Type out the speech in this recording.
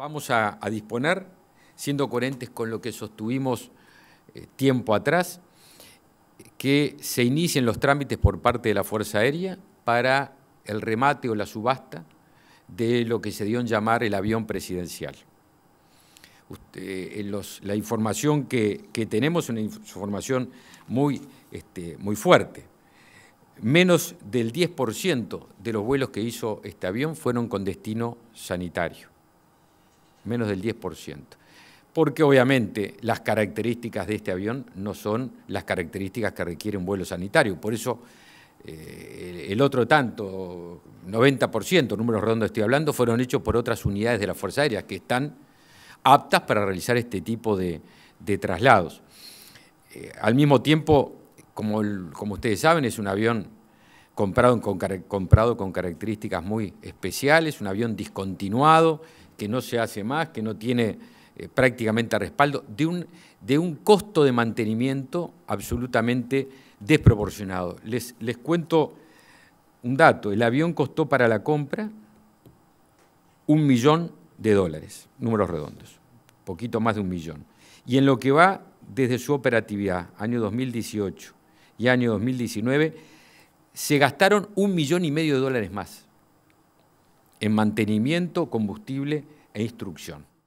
vamos a, disponer, siendo coherentes con lo que sostuvimos eh, tiempo atrás, que se inicien los trámites por parte de la Fuerza Aérea para el remate o la subasta de lo que se dio en llamar el avión presidencial. Eh, la información que, tenemos es una información muy, este, muy fuerte. Menos del 10% de los vuelos que hizo este avión fueron con destino sanitario menos del 10%. Porque obviamente las características de este avión no son las características que requiere un vuelo sanitario. Por eso eh, el otro tanto, 90%, números redondos estoy hablando, fueron hechos por otras unidades de la Fuerza Aérea que están aptas para realizar este tipo de, traslados. Eh, al mismo tiempo, como, ustedes saben, es un avión comprado comprado con características muy especiales, un avión discontinuado, que no se hace más, que no tiene eh, prácticamente respaldo, de un, de un costo de mantenimiento absolutamente desproporcionado. Les, les cuento un dato, el avión costó para la compra un millón de dólares, números redondos, poquito más de un millón. Y en lo que va desde su operatividad, año 2018 y año 2019, se gastaron un millón y medio de dólares más en mantenimiento, combustible e instrucción.